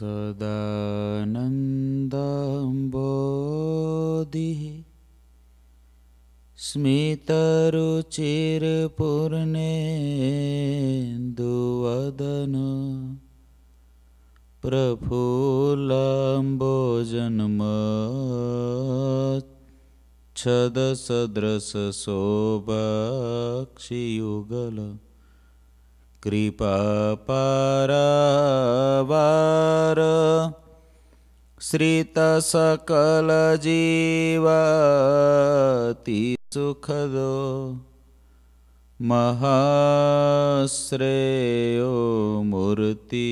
सदानन्दम्बो दिः स्मितरुचिरपुर्णेन्दुवदन प्रफुल्लाम्बो जन्मच्छदसदृशोभायुगल कृपापारवार सुखदो महाश्रेयो मूर्ति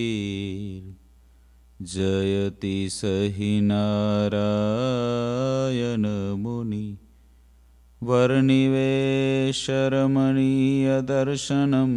जयति स हि नारयनमुनि वर्णिवेशरमणीयदर्शनम्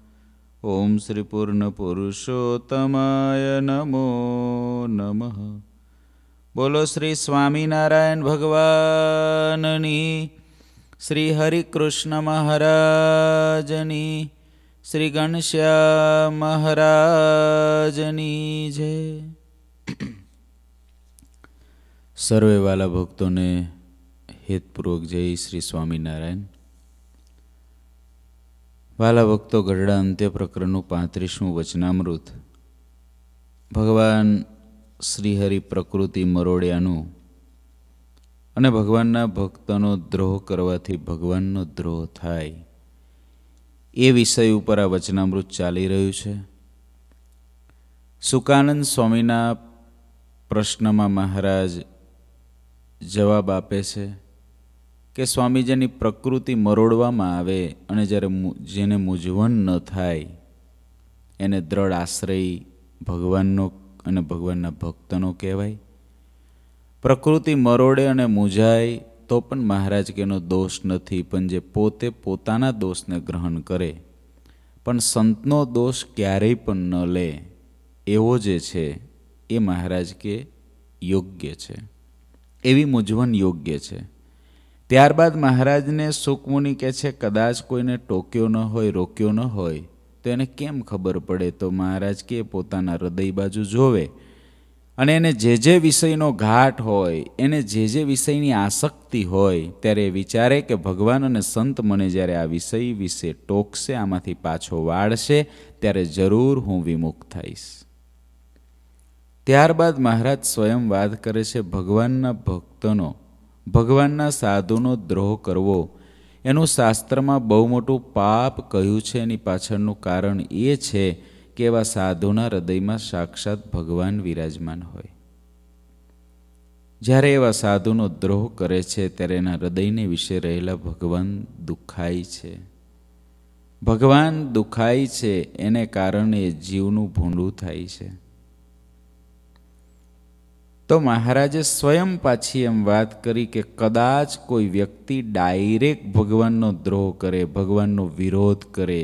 ઓમ શ્રી પૂર્ણ પુરુષોત્તમાય નમો નમઃ બોલો શ્રી સ્વામિનારાયણ ભગવાનની શ્રી હરિકૃષ્ણ મહારાજની શ્રી ગણશ્યા મહારાજની જય સર્વેવાલા ભક્તોને હેતપૂર્વક જય શ્રી સ્વામિનારાયણ વાલા ભક્તો ગરડા અંત્ય પ્રકરણનું પાંત્રીસમું વચનામૃત ભગવાન શ્રીહરિ પ્રકૃતિ મરોડિયાનું અને ભગવાનના ભક્તનો દ્રોહ કરવાથી ભગવાનનો દ્રોહ થાય એ વિષય ઉપર આ વચનામૃત ચાલી રહ્યું છે સુકાનંદ સ્વામીના પ્રશ્નમાં મહારાજ જવાબ આપે છે કે સ્વામીજીની પ્રકૃતિ મરોડવામાં આવે અને જ્યારે જેને મૂંઝવણ ન થાય એને દ્રઢ આશ્રય ભગવાનનો અને ભગવાનના ભક્તનો કહેવાય પ્રકૃતિ મરોડે અને મૂંઝાય તો પણ મહારાજ કેનો દોષ નથી પણ જે પોતે પોતાના દોષને ગ્રહણ કરે પણ સંતનો દોષ ક્યારેય પણ ન લે એવો જે છે એ મહારાજ કે યોગ્ય છે એવી મૂંઝવણ યોગ્ય છે ત્યારબાદ મહારાજને સુકમુનિ કહે છે કદાચ કોઈને ટોક્યો ન હોય રોક્યો ન હોય તો એને કેમ ખબર પડે તો મહારાજ કે પોતાના હૃદય બાજુ જોવે અને એને જે જે વિષયનો ઘાટ હોય એને જે જે વિષયની આસક્તિ હોય ત્યારે વિચારે કે ભગવાન અને સંત મને જ્યારે આ વિષય વિશે ટોકશે આમાંથી પાછો વાળશે ત્યારે જરૂર હું વિમુખ થઈશ ત્યારબાદ મહારાજ સ્વયં વાત કરે છે ભગવાનના ભક્તનો ભગવાનના સાધુનો દ્રોહ કરવો એનું શાસ્ત્રમાં બહુ મોટું પાપ કહ્યું છે એની પાછળનું કારણ એ છે કે એવા સાધુના હૃદયમાં સાક્ષાત ભગવાન વિરાજમાન હોય જ્યારે એવા સાધુનો દ્રોહ કરે છે ત્યારે એના હૃદયને વિશે રહેલા ભગવાન દુખાય છે ભગવાન દુખાય છે એને કારણે જીવનું ભૂંડું થાય છે તો મહારાજે સ્વયં પાછી એમ વાત કરી કે કદાચ કોઈ વ્યક્તિ ડાયરેક્ટ ભગવાનનો દ્રોહ કરે ભગવાનનો વિરોધ કરે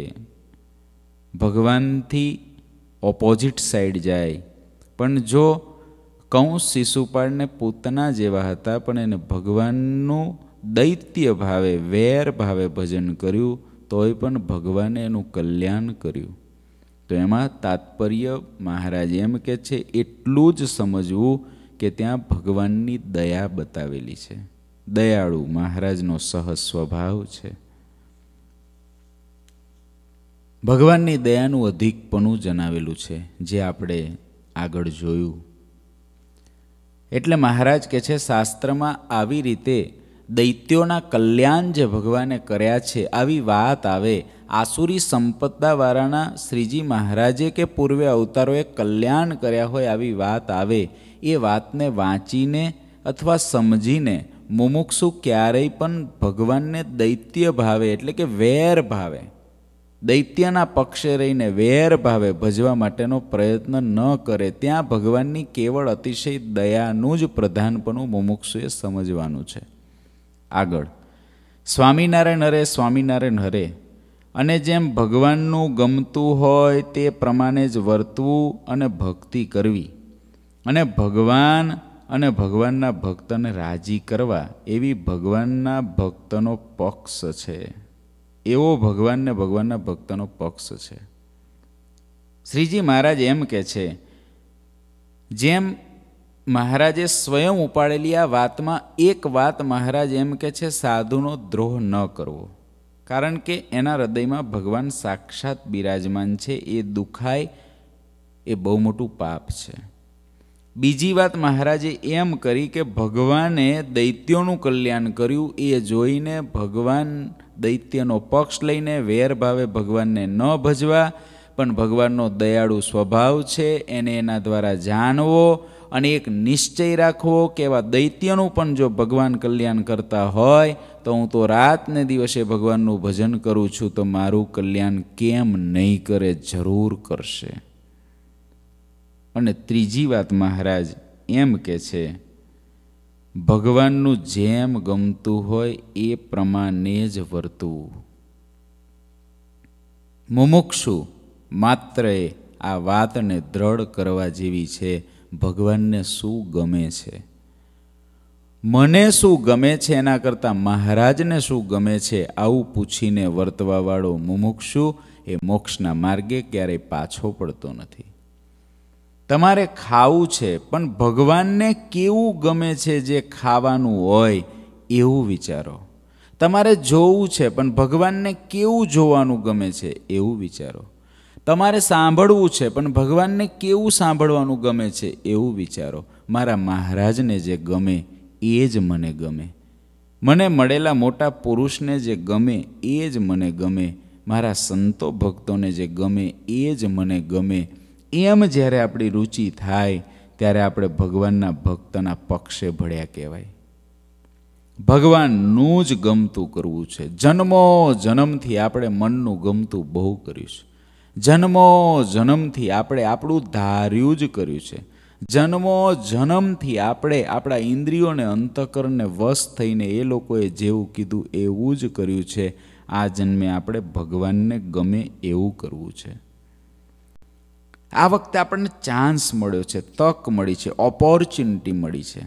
ભગવાનથી ઓપોઝિટ સાઈડ જાય પણ જો કંસ શિશુપાળને પોતાના જેવા હતા પણ એને ભગવાનનું દૈત્ય ભાવે વેર ભાવે ભજન કર્યું તોય પણ ભગવાને એનું કલ્યાણ કર્યું તો એમાં તાત્પર્ય મહારાજ એમ કે છે એટલું જ સમજવું કે ત્યાં ભગવાનની દયા બતાવેલી છે દયાળુ મહારાજનો સહજ સ્વભાવ છે ભગવાનની દયાનું અધિકપણું જણાવેલું છે જે આપણે આગળ જોયું એટલે મહારાજ કે છે શાસ્ત્રમાં આવી રીતે દૈત્યોના કલ્યાણ જે ભગવાને કર્યા છે આવી વાત આવે આસુરી સંપદાવાળાના શ્રીજી મહારાજે કે પૂર્વે અવતારોએ કલ્યાણ કર્યા હોય આવી વાત આવે એ વાતને વાંચીને અથવા સમજીને મુમુક્ષુ ક્યારેય પણ ભગવાનને દૈત્ય ભાવે એટલે કે વેર ભાવે દૈત્યના પક્ષે રહીને વેર ભાવે ભજવા માટેનો પ્રયત્ન ન કરે ત્યાં ભગવાનની કેવળ અતિશય દયાનું જ પ્રધાનપણું મુમુક્ષુએ સમજવાનું છે આગળ સ્વામિનારાયણ હરે સ્વામિનારાયણ હરે અને જેમ ભગવાનનું ગમતું હોય તે પ્રમાણે જ વર્તવું અને ભક્તિ કરવી અને ભગવાન અને ભગવાનના ભક્તને રાજી કરવા એવી ભગવાનના ભક્તનો પક્ષ છે એવો ભગવાનને ભગવાનના ભક્તનો પક્ષ છે શ્રીજી મહારાજ એમ કહે છે જેમ મહારાજે સ્વયં ઉપાડેલી આ વાતમાં એક વાત મહારાજ એમ કહે છે સાધુનો દ્રોહ ન કરવો કારણ કે એના હૃદયમાં ભગવાન સાક્ષાત બિરાજમાન છે એ દુખાય એ બહુ મોટું પાપ છે બીજી વાત મહારાજે એમ કરી કે ભગવાને દૈત્યોનું કલ્યાણ કર્યું એ જોઈને ભગવાન દૈત્યનો પક્ષ લઈને વેર ભાવે ભગવાનને ન ભજવા પણ ભગવાનનો દયાળુ સ્વભાવ છે એને એના દ્વારા જાણવો અને એક નિશ્ચય રાખવો કે એવા દૈત્યનું પણ જો ભગવાન કલ્યાણ કરતા હોય તો હું તો રાતને દિવસે ભગવાનનું ભજન કરું છું તો મારું કલ્યાણ કેમ નહીં કરે જરૂર કરશે અને ત્રીજી વાત મહારાજ એમ કે છે ભગવાનનું જેમ ગમતું હોય એ પ્રમાણે જ વર્તવું મુમુક્ષુ માત્ર એ આ વાતને દ્રઢ કરવા જેવી છે ભગવાનને શું ગમે છે મને શું ગમે છે એના કરતાં મહારાજને શું ગમે છે આવું પૂછીને વર્તવાવાળો મુમુક્ષુ એ મોક્ષના માર્ગે ક્યારેય પાછો પડતો નથી તમારે ખાવું છે પણ ભગવાનને કેવું ગમે છે જે ખાવાનું હોય એવું વિચારો તમારે જોવું છે પણ ભગવાનને કેવું જોવાનું ગમે છે એવું વિચારો તમારે સાંભળવું છે પણ ભગવાનને કેવું સાંભળવાનું ગમે છે એવું વિચારો મારા મહારાજને જે ગમે એ જ મને ગમે મને મળેલા મોટા પુરુષને જે ગમે એ જ મને ગમે મારા સંતો ભક્તોને જે ગમે એ જ મને ગમે એમ જ્યારે આપણી રુચિ થાય ત્યારે આપણે ભગવાનના ભક્તના પક્ષે ભળ્યા કહેવાય ભગવાનનું જ ગમતું કરવું છે જન્મો જન્મથી આપણે મનનું ગમતું બહુ કર્યું છે જન્મો જન્મથી આપણે આપણું ધાર્યું જ કર્યું છે જન્મો જન્મથી આપણે આપણા ઇન્દ્રિયોને અંતકરણને વશ થઈને એ લોકોએ જેવું કીધું એવું જ કર્યું છે આ જન્મે આપણે ભગવાનને ગમે એવું કરવું છે આ વખતે આપણને ચાન્સ મળ્યો છે તક મળી છે ઓપોર્ચ્યુનિટી મળી છે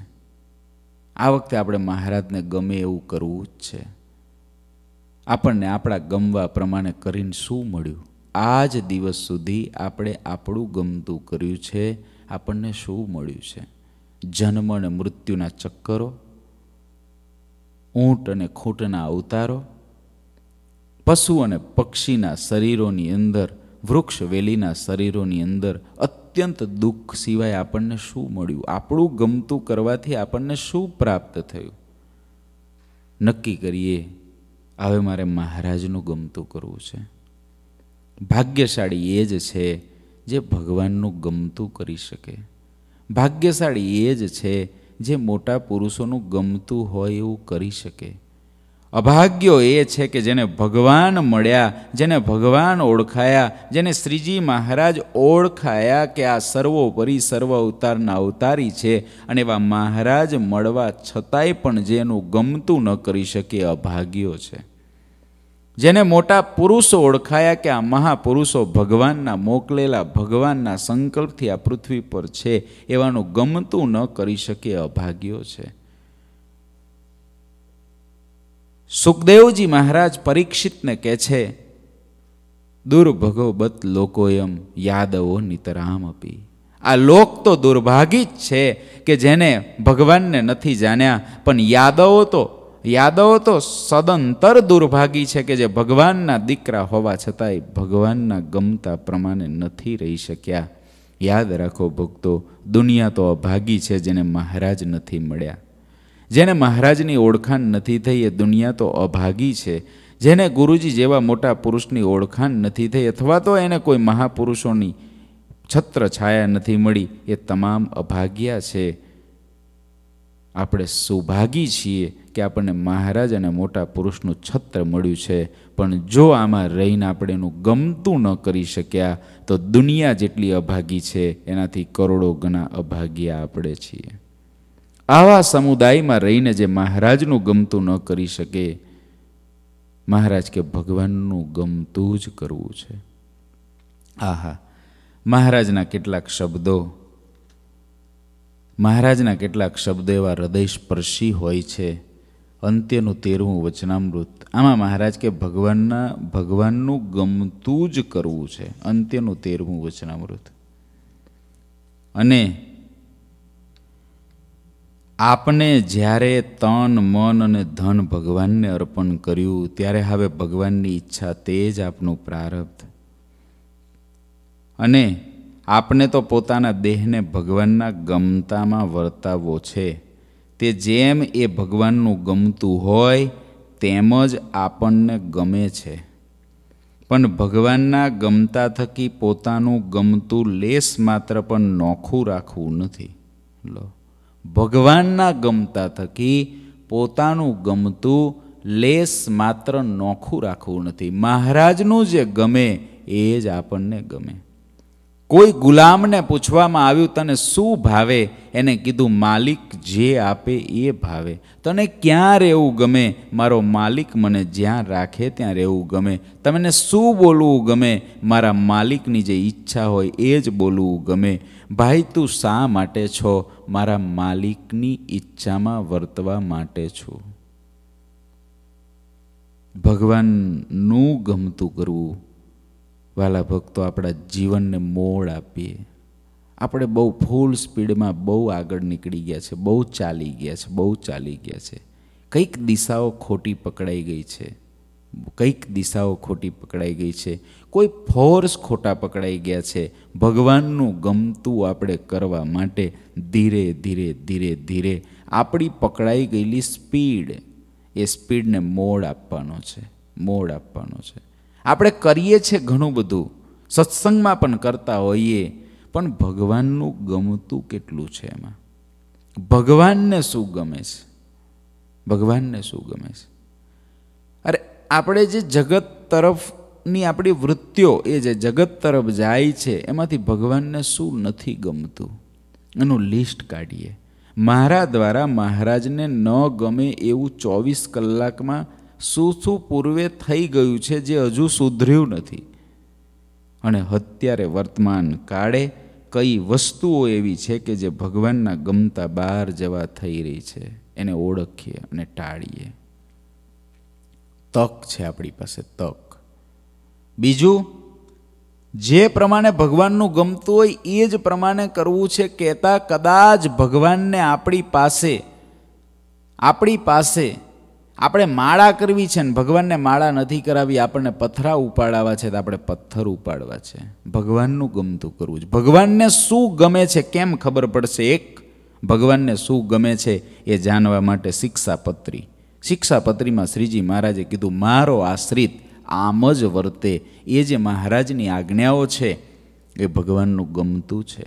આ વખતે આપણે મહારાજને ગમે એવું કરવું જ છે આપણને આપણા ગમવા પ્રમાણે કરીને શું મળ્યું આ જ દિવસ સુધી આપણે આપણું ગમતું કર્યું છે આપણને શું મળ્યું છે જન્મ અને મૃત્યુના ચક્કરો ઊંટ અને ખૂંટના અવતારો પશુ અને પક્ષીના શરીરોની અંદર વૃક્ષ વેલીના શરીરોની અંદર અત્યંત દુઃખ સિવાય આપણને શું મળ્યું આપણું ગમતું કરવાથી આપણને શું પ્રાપ્ત થયું નક્કી કરીએ હવે મારે મહારાજનું ગમતું કરવું છે ભાગ્યશાળી એ જ છે જે ભગવાનનું ગમતું કરી શકે ભાગ્યશાળી એ જ છે જે મોટા પુરુષોનું ગમતું હોય એવું કરી શકે અભાગ્યો એ છે કે જેને ભગવાન મળ્યા જેને ભગવાન ઓળખાયા જેને શ્રીજી મહારાજ ઓળખાયા કે આ સર્વોપરી સર્વ અવતારના અવતારી છે અને એવા મહારાજ મળવા છતાંય પણ જેનું ગમતું ન કરી શકે અભાગ્યો છે જેને મોટા પુરુષો ઓળખાયા કે આ મહાપુરુષો ભગવાનના મોકલેલા ભગવાનના સંકલ્પથી આ પૃથ્વી પર છે એવાનું ગમતું ન કરી શકે અભાગ્યો છે સુખદેવજી મહારાજ પરીક્ષિતને કહે છે દુર્ભગો લોકો એમ યાદવો નિતરામ અપી આ લોક તો દુર્ભાગી જ છે કે જેને ભગવાનને નથી જાણ્યા પણ યાદવો તો યાદવો તો સદંતર દુર્ભાગી છે કે જે ભગવાનના દીકરા હોવા છતાંય ભગવાનના ગમતા પ્રમાણે નથી રહી શક્યા યાદ રાખો ભક્તો દુનિયા તો અભાગી છે જેને મહારાજ નથી મળ્યા જેને મહારાજની ઓળખાણ નથી થઈ એ દુનિયા તો અભાગી છે જેને ગુરુજી જેવા મોટા પુરુષની ઓળખાણ નથી થઈ અથવા તો એને કોઈ મહાપુરુષોની છત્ર છાયા નથી મળી એ તમામ અભાગ્યા છે આપણે સૌભાગી છીએ કે આપણને મહારાજ અને મોટા પુરુષનું છત્ર મળ્યું છે પણ જો આમાં રહીને આપણે એનું ગમતું ન કરી શક્યા તો દુનિયા જેટલી અભાગી છે એનાથી કરોડો ગણા અભાગ્યા આપણે છીએ આવા સમુદાયમાં રહીને જે મહારાજનું ગમતું ન કરી શકે મહારાજ કે ભગવાનનું ગમતું જ કરવું છે આહા મહારાજના કેટલાક શબ્દો મહારાજના કેટલાક શબ્દો એવા હૃદયસ્પર્શી હોય છે અંત્યનું તેરવું વચનામૃત આમાં મહારાજ કે ભગવાનના ભગવાનનું ગમતું જ કરવું છે અંત્યનું તેરવું વચનામૃત અને આપણે જ્યારે તન મન અને ધન ભગવાનને અર્પણ કર્યું ત્યારે હવે ભગવાનની ઈચ્છા તે જ આપનું પ્રારબ્ધ અને આપણે તો પોતાના દેહને ભગવાનના ગમતામાં વર્તાવો છે તે જેમ એ ભગવાનનું ગમતું હોય તેમ જ આપણને ગમે છે પણ ભગવાનના ગમતા થકી પોતાનું ગમતું લેસ માત્ર પણ નોખું રાખવું નથી લો ભગવાનના ગમતા થકી પોતાનું ગમતું લેસ માત્ર નોખું રાખવું નથી મહારાજનું જે ગમે એ જ આપણને ગમે કોઈ ગુલામને પૂછવામાં આવ્યું તને શું ભાવે એને કીધું માલિક જે આપે એ ભાવે તને ક્યાં રહેવું ગમે મારો માલિક મને જ્યાં રાખે ત્યાં રહેવું ગમે તમને શું બોલવું ગમે મારા માલિકની જે ઈચ્છા હોય એ જ બોલવું ગમે ભાઈ તું શા માટે છો મારા માલિકની ઈચ્છામાં વર્તવા માટે છું ભગવાનનું ગમતું કરવું વાલા ભક્તો આપણા જીવનને મોડ આપીએ આપણે બહુ ફૂલ સ્પીડમાં બહુ આગળ નીકળી ગયા છે બહુ ચાલી ગયા છે બહુ ચાલી ગયા છે કંઈક દિશાઓ ખોટી પકડાઈ ગઈ છે કંઈક દિશાઓ ખોટી પકડાઈ ગઈ છે કોઈ ફોર્સ ખોટા પકડાઈ ગયા છે ભગવાનનું ગમતું આપણે કરવા માટે ધીરે ધીરે ધીરે ધીરે આપણી પકડાઈ ગયેલી સ્પીડ એ સ્પીડને મોડ આપવાનો છે મોડ આપવાનો છે આપણે કરીએ છીએ ઘણું બધું સત્સંગમાં પણ કરતા હોઈએ પણ ભગવાનનું ગમતું કેટલું છે એમાં ભગવાનને શું ગમે છે ભગવાનને શું ગમે છે આપણે જે જગત તરફની આપણી વૃત્તિઓ એ જે જગત તરફ જાય છે એમાંથી ભગવાનને શું નથી ગમતું એનું લિસ્ટ કાઢીએ મારા દ્વારા મહારાજને ન ગમે એવું ચોવીસ કલાકમાં શું શું પૂર્વે થઈ ગયું છે જે હજુ સુધર્યું નથી અને અત્યારે વર્તમાન કાળે કઈ વસ્તુઓ એવી છે કે જે ભગવાનના ગમતા બહાર જવા થઈ રહી છે એને ઓળખીએ અને ટાળીએ તક છે આપણી પાસે તક બીજું જે પ્રમાણે ભગવાનનું ગમતું હોય એ જ પ્રમાણે કરવું છે કહેતા કદાચ ભગવાનને આપણી પાસે આપણી પાસે આપણે માળા કરવી છે ને ભગવાનને માળા નથી કરાવી આપણને પથરા ઉપાડાવા છે તો આપણે પથ્થર ઉપાડવા છે ભગવાનનું ગમતું કરવું છે ભગવાનને શું ગમે છે કેમ ખબર પડશે એક ભગવાનને શું ગમે છે એ જાણવા માટે શિક્ષાપત્રી શિક્ષાપત્રીમાં શ્રીજી મહારાજે કીધું મારો આશ્રિત આમ જ વર્તે એ જે મહારાજની આજ્ઞાઓ છે એ ભગવાનનું ગમતું છે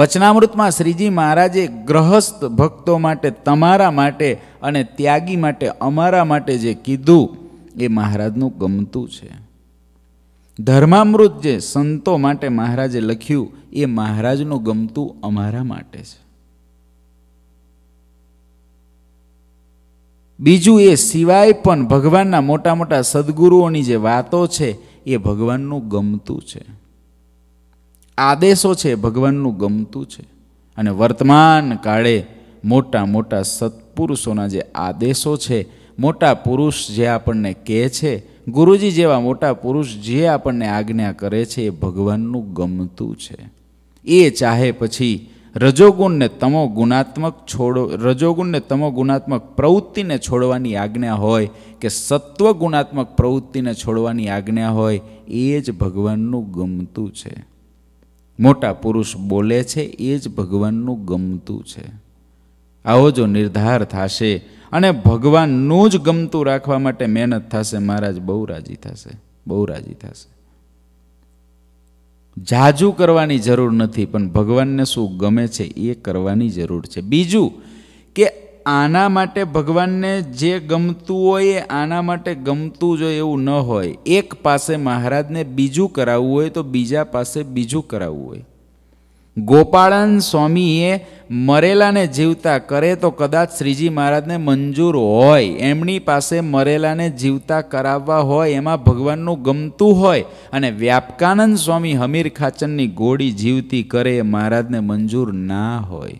વચનામૃતમાં શ્રીજી મહારાજે ગ્રહસ્થ ભક્તો માટે તમારા માટે અને ત્યાગી માટે અમારા માટે જે કીધું એ મહારાજનું ગમતું છે ધર્મામૃત જે સંતો માટે મહારાજે લખ્યું એ મહારાજનું ગમતું અમારા માટે છે બીજું એ સિવાય પણ ભગવાનના મોટા મોટા સદગુરુઓની જે વાતો છે એ ભગવાનનું ગમતું છે આદેશો છે ભગવાનનું ગમતું છે અને વર્તમાન કાળે મોટા મોટા સત્પુરુષોના જે આદેશો છે મોટા પુરુષ જે આપણને કહે છે ગુરુજી જેવા મોટા પુરુષ જે આપણને આજ્ઞા કરે છે એ ભગવાનનું ગમતું છે એ ચાહે પછી રજોગુણને તમો ગુણાત્મક છોડો રજોગુણને તમો ગુણાત્મક પ્રવૃત્તિને છોડવાની આજ્ઞા હોય કે સત્વ ગુણાત્મક પ્રવૃત્તિને છોડવાની આજ્ઞા હોય એ જ ભગવાનનું ગમતું છે મોટા પુરુષ બોલે છે એ જ ભગવાનનું ગમતું છે આવો જો નિર્ધાર થશે અને ભગવાનનું જ ગમતું રાખવા માટે મહેનત થશે મહારાજ બહુ રાજી થશે બહુ રાજી થશે જાજુ કરવાની જરૂર નથી પણ ભગવાનને શું ગમે છે એ કરવાની જરૂર છે બીજું કે આના માટે ભગવાનને જે ગમતું હોય એ આના માટે ગમતું જો એવું ન હોય એક પાસે મહારાજને બીજું કરાવવું હોય તો બીજા પાસે બીજું કરાવવું હોય ગોપાળન સ્વામીએ મરેલાને જીવતા કરે તો કદાચ શ્રીજી મહારાજને મંજૂર હોય એમની પાસે મરેલાને જીવતા કરાવવા હોય એમાં ભગવાનનું ગમતું હોય અને વ્યાપકાનંદ સ્વામી હમીર ખાચનની ગોળી જીવતી કરે એ મહારાજને મંજૂર ના હોય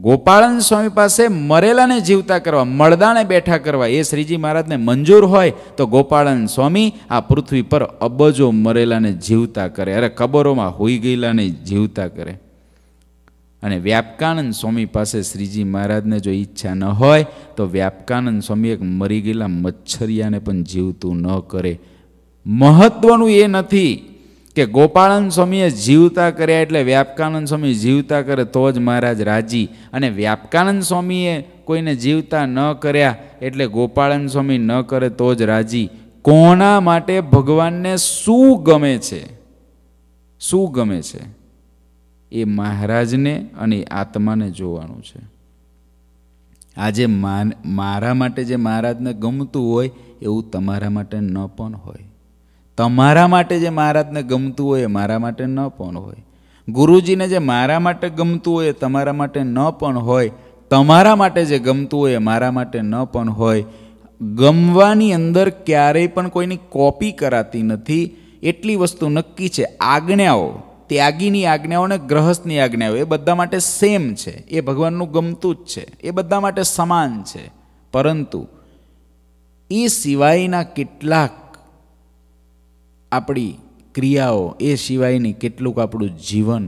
ગોપાળન સ્વામી પાસે મરેલાને જીવતા કરવા મળદાને બેઠા કરવા એ શ્રીજી મહારાજને મંજૂર હોય તો ગોપાળન સ્વામી આ પૃથ્વી પર અબજો મરેલાને જીવતા કરે અરે કબરોમાં હોઈ ગયેલાને જીવતા કરે અને વ્યાપકાનંદ સ્વામી પાસે શ્રીજી મહારાજને જો ઈચ્છા ન હોય તો વ્યાપકાનંદ સ્વામી એક મરી ગયેલા મચ્છરિયાને પણ જીવતું ન કરે મહત્વનું એ નથી કે ગોપાળન સ્વામીએ જીવતા કર્યા એટલે વ્યાપકાનંદ સ્વામી જીવતા કરે તો જ મહારાજ રાજી અને વ્યાપકાનંદ સ્વામીએ કોઈને જીવતા ન કર્યા એટલે ગોપાળન સ્વામી ન કરે તો જ રાજી કોના માટે ભગવાનને શું ગમે છે શું ગમે છે એ મહારાજને અને આત્માને જોવાનું છે આજે મારા માટે જે મહારાજને ગમતું હોય એવું તમારા માટે ન પણ હોય તમારા માટે જે મહારાજને ગમતું હોય એ મારા માટે ન પણ હોય ગુરુજીને જે મારા માટે ગમતું હોય એ તમારા માટે ન પણ હોય તમારા માટે જે ગમતું હોય એ મારા માટે ન પણ હોય ગમવાની અંદર ક્યારેય પણ કોઈની કોપી કરાતી નથી એટલી વસ્તુ નક્કી છે આજ્ઞાઓ ત્યાગીની આજ્ઞાઓ અને ગ્રહસ્થની આજ્ઞાઓ એ બધા માટે સેમ છે એ ભગવાનનું ગમતું જ છે એ બધા માટે સમાન છે પરંતુ એ સિવાયના કેટલાક આપણી ક્રિયાઓ એ સિવાયની કેટલુંક આપણું જીવન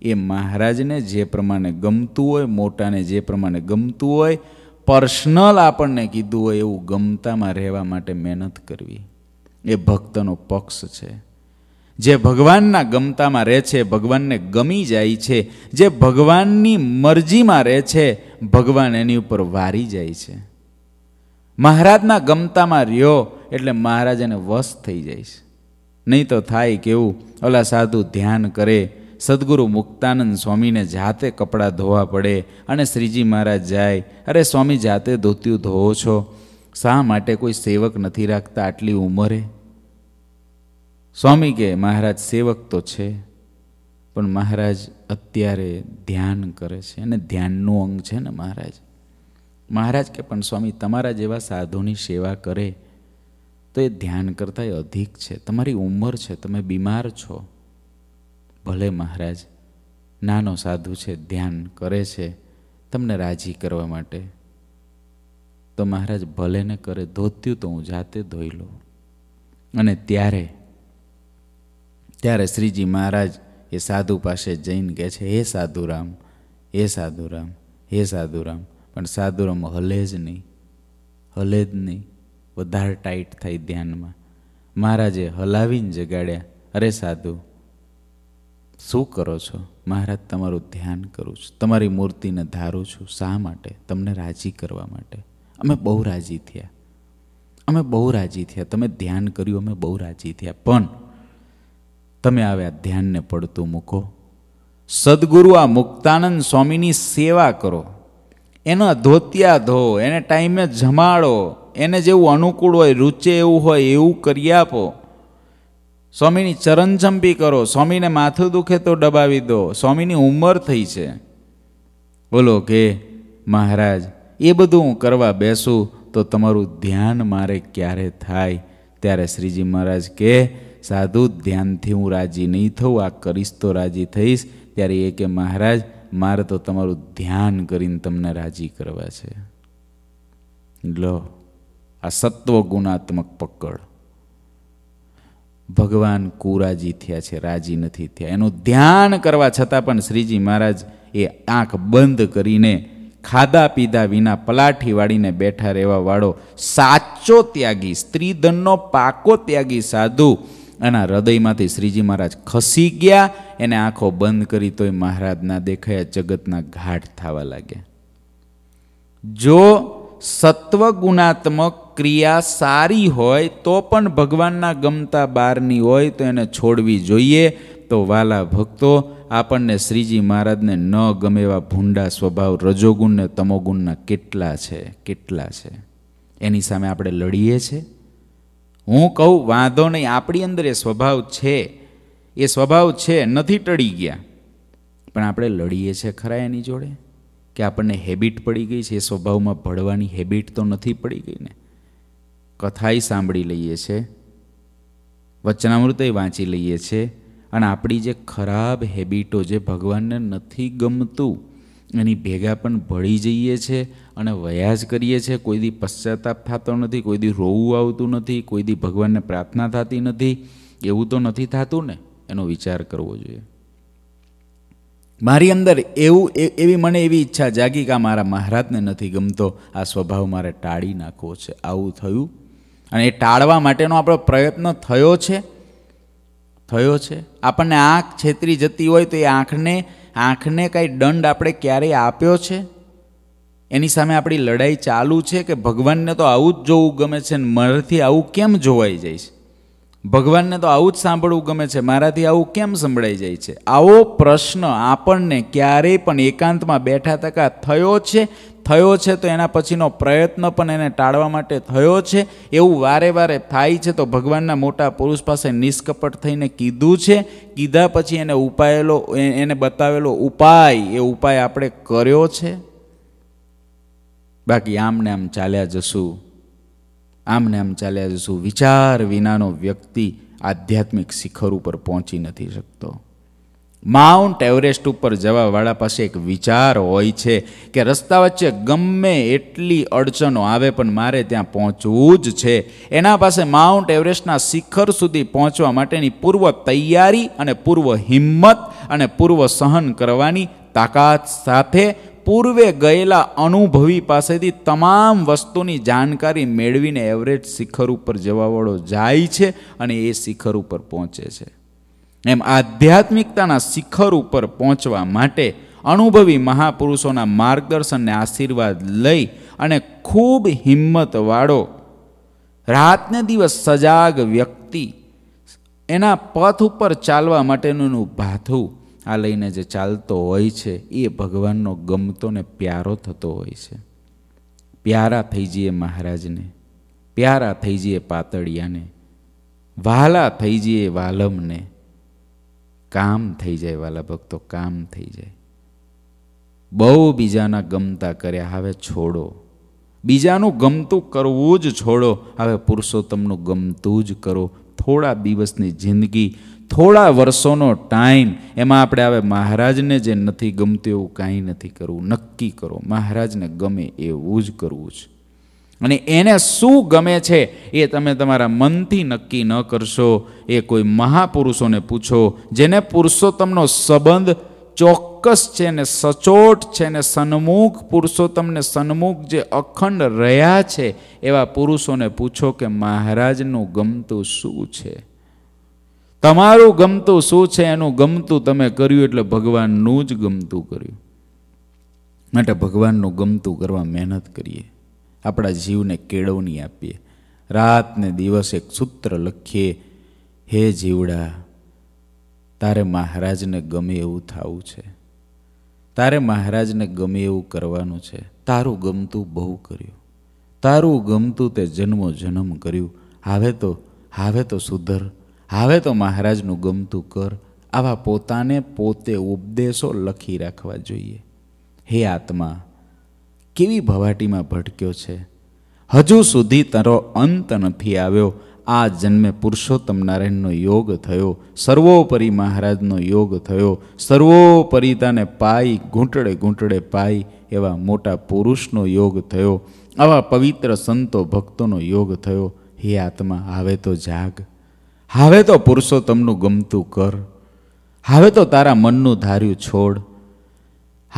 એ મહારાજને જે પ્રમાણે ગમતું હોય મોટાને જે પ્રમાણે ગમતું હોય પર્સનલ આપણને કીધું હોય એવું ગમતામાં રહેવા માટે મહેનત કરવી એ ભક્તનો પક્ષ છે જે ભગવાનના ગમતામાં રહે છે ભગવાનને ગમી જાય છે જે ભગવાનની મરજીમાં રહે છે ભગવાન એની ઉપર વારી જાય છે મહારાજના ગમતામાં રહ્યો એટલે મહારાજ એને વશ થઈ જાય છે નહીં તો થાય કેવું ઓલા સાધુ ધ્યાન કરે સદગુરુ મુક્તાનંદ સ્વામીને જાતે કપડાં ધોવા પડે અને શ્રીજી મહારાજ જાય અરે સ્વામી જાતે ધોત્યું ધોવો છો શા માટે કોઈ સેવક નથી રાખતા આટલી ઉંમરે સ્વામી કે મહારાજ સેવક તો છે પણ મહારાજ અત્યારે ધ્યાન કરે છે અને ધ્યાનનું અંગ છે ને મહારાજ મહારાજ કે પણ સ્વામી તમારા જેવા સાધુની સેવા કરે તો એ ધ્યાન કરતાંય અધિક છે તમારી ઉંમર છે તમે બીમાર છો ભલે મહારાજ નાનો સાધુ છે ધ્યાન કરે છે તમને રાજી કરવા માટે તો મહારાજ ભલે ને કરે ધોત્યું તો હું જાતે ધોઈ લઉં અને ત્યારે ત્યારે શ્રીજી મહારાજ એ સાધુ પાસે જઈને કહે છે હે સાધુરામ હે સાધુરામ હે સાધુરામ પણ સાધુરામ હલે જ નહીં હલે જ નહીં વધારે ટાઈટ થઈ ધ્યાનમાં મહારાજે હલાવીને જગાડ્યા અરે સાધુ શું કરો છો મહારાજ તમારું ધ્યાન કરું છું તમારી મૂર્તિને ધારું છું શા માટે તમને રાજી કરવા માટે અમે બહુ રાજી થયા અમે બહુ રાજી થયા તમે ધ્યાન કર્યું અમે બહુ રાજી થયા પણ તમે આવ્યા ધ્યાનને પડતું મૂકો સદગુરુ આ મુક્તાનંદ સ્વામીની સેવા કરો એનો ધોતિયા ધો એને ટાઈમે જમાડો એને જેવું અનુકૂળ હોય રૂચે એવું હોય એવું કરી આપો સ્વામીની ચરણજંપી કરો સ્વામીને માથું દુખે તો દબાવી દો સ્વામીની ઉંમર થઈ છે બોલો કે મહારાજ એ બધું હું કરવા બેસું તો તમારું ધ્યાન મારે ક્યારે થાય ત્યારે શ્રીજી મહારાજ કે સાધુ ધ્યાનથી હું રાજી નહીં થઉં આ કરીશ તો રાજી થઈશ ત્યારે એ કે મહારાજ મારે તો તમારું ધ્યાન કરીને તમને રાજી કરવા છે લો આ સત્વ ગુણાત્મક પકડ ભગવાન કુરાજી થયા છે રાજી નથી થયા એનું ધ્યાન કરવા છતાં પણ શ્રીજી મહારાજ એ આંખ બંધ કરીને ખાધા પીધા વિના પલાઠી વાળીને બેઠા રહેવા વાળો સાચો ત્યાગી સ્ત્રીધનનો પાકો ત્યાગી સાધુ એના હૃદયમાંથી શ્રીજી મહારાજ ખસી ગયા એને આંખો બંધ કરી તોય મહારાજના દેખાયા જગતના ઘાટ થવા લાગ્યા જો સત્વગુણાત્મક ક્રિયા સારી હોય તો પણ ભગવાનના ગમતા બારની હોય તો એને છોડવી જોઈએ તો વાલા ભક્તો આપણને શ્રીજી મહારાજને ન ગમે એવા ભૂંડા સ્વભાવ રજોગુણ ને તમોગુણના કેટલા છે કેટલા છે એની સામે આપણે લડીએ છીએ હું કહું વાંધો નહીં આપણી અંદર એ સ્વભાવ છે એ સ્વભાવ છે નથી ટળી ગયા પણ આપણે લડીએ છીએ ખરા એની જોડે કે આપણને હેબિટ પડી ગઈ છે એ સ્વભાવમાં ભળવાની હેબિટ તો નથી પડી ગઈ ને કથાય સાંભળી લઈએ છે વચનામૃતય વાંચી લઈએ છે અને આપણી જે ખરાબ હેબિટો જે ભગવાનને નથી ગમતું એની ભેગા પણ ભળી જઈએ છે અને વયા જ કરીએ છીએ કોઈ દી પશ્ચાતાપ થતો નથી કોઈ દી રોવું આવતું નથી કોઈ દી ભગવાનને પ્રાર્થના થતી નથી એવું તો નથી થતું ને એનો વિચાર કરવો જોઈએ મારી અંદર એવું એવી મને એવી ઈચ્છા જાગી કે આ મારા મહારાજને નથી ગમતો આ સ્વભાવ મારે ટાળી નાખવો છે આવું થયું અને એ ટાળવા માટેનો આપણો પ્રયત્ન થયો છે થયો છે આપણને આંખ છેતરી જતી હોય તો એ આંખને આંખને કાંઈ દંડ આપણે ક્યારેય આપ્યો છે એની સામે આપણી લડાઈ ચાલુ છે કે ભગવાનને તો આવું જ જોવું ગમે છે ને મારાથી આવું કેમ જોવાઈ જાય છે ભગવાનને તો આવું જ સાંભળવું ગમે છે મારાથી આવું કેમ સંભળાઈ જાય છે આવો પ્રશ્ન આપણને ક્યારેય પણ એકાંતમાં બેઠા તકા થયો છે થયો છે તો એના પછીનો પ્રયત્ન પણ એને ટાળવા માટે થયો છે એવું વારે વારે થાય છે તો ભગવાનના મોટા પુરુષ પાસે નિષ્કપટ થઈને કીધું છે કીધા પછી એને ઉપાયેલો એને બતાવેલો ઉપાય એ ઉપાય આપણે કર્યો છે બાકી આમને આમ ચાલ્યા જશું આમને આમ ચાલ્યા જશું વિચાર વિનાનો વ્યક્તિ આધ્યાત્મિક શિખર ઉપર પહોંચી નથી શકતો માઉન્ટ એવરેસ્ટ ઉપર જવાવાળા પાસે એક વિચાર હોય છે કે રસ્તા વચ્ચે ગમે એટલી અડચણો આવે પણ મારે ત્યાં પહોંચવું જ છે એના પાસે માઉન્ટ એવરેસ્ટના શિખર સુધી પહોંચવા માટેની પૂર્વ તૈયારી અને પૂર્વ હિંમત અને પૂર્વ સહન કરવાની તાકાત સાથે પૂર્વે ગયેલા અનુભવી પાસેથી તમામ વસ્તુની જાણકારી મેળવીને એવરેજ શિખર ઉપર જવાવાળો જાય છે અને એ શિખર ઉપર પહોંચે છે એમ આધ્યાત્મિકતાના શિખર ઉપર પહોંચવા માટે અનુભવી મહાપુરુષોના માર્ગદર્શનને આશીર્વાદ લઈ અને ખૂબ હિંમતવાળો રાતને દિવસ સજાગ વ્યક્તિ એના પથ ઉપર ચાલવા માટેનું ભાથું આ લઈને જે ચાલતો હોય છે એ ભગવાનનો ગમતો ને પ્યારો થતો હોય છે પ્યારા થઈ જઈએ મહારાજને પ્યારા થઈ જઈએ પાતળિયાને વાલા થઈ જઈએ વાલમને કામ થઈ જાય વાલા ભક્તો કામ થઈ જાય બહુ બીજાના ગમતા કર્યા હવે છોડો બીજાનું ગમતું કરવું જ છોડો હવે પુરુષોત્તમનું ગમતું જ કરો થોડા દિવસની જિંદગી થોડા વર્ષોનો ટાઈમ એમાં આપણે હવે મહારાજને જે નથી ગમતું એવું કાંઈ નથી કરવું નક્કી કરો મહારાજને ગમે એવું જ કરવું છે અને એને શું ગમે છે એ તમે તમારા મનથી નક્કી ન કરશો એ કોઈ મહાપુરુષોને પૂછો જેને પુરુષોત્તમનો સંબંધ ચોક્કસ છે ને સચોટ છે ને સન્મુખ પુરુષોત્તમને સન્મુખ જે અખંડ રહ્યા છે એવા પુરુષોને પૂછો કે મહારાજનું ગમતું શું છે તમારું ગમતું શું છે એનું ગમતું તમે કર્યું એટલે ભગવાનનું જ ગમતું કર્યું માટે ભગવાનનું ગમતું કરવા મહેનત કરીએ આપણા જીવને કેળવણી આપીએ રાતને દિવસ એક સૂત્ર લખીએ હે જીવડા તારે મહારાજને ગમે એવું થવું છે તારે મહારાજને ગમે એવું કરવાનું છે તારું ગમતું બહુ કર્યું તારું ગમતું તે જન્મો જન્મ કર્યું હવે તો હવે તો સુધર હવે તો મહારાજનું ગમતું કર આવા પોતાને પોતે ઉપદેશો લખી રાખવા જોઈએ હે આત્મા કેવી ભવાટીમાં ભટક્યો છે હજુ સુધી તારો અંત નથી આવ્યો આ જન્મે પુરુષોત્તમ નારાયણનો યોગ થયો સર્વોપરી મહારાજનો યોગ થયો સર્વોપરિતાને પાઈ ઘૂંટડે ઘૂંટડે પાઈ એવા મોટા પુરુષનો યોગ થયો આવા પવિત્ર સંતો ભક્તોનો યોગ થયો હે આત્મા હવે તો જાગ હવે તો પુરુષોત્તમનું ગમતું કર હવે તો તારા મનનું ધાર્યું છોડ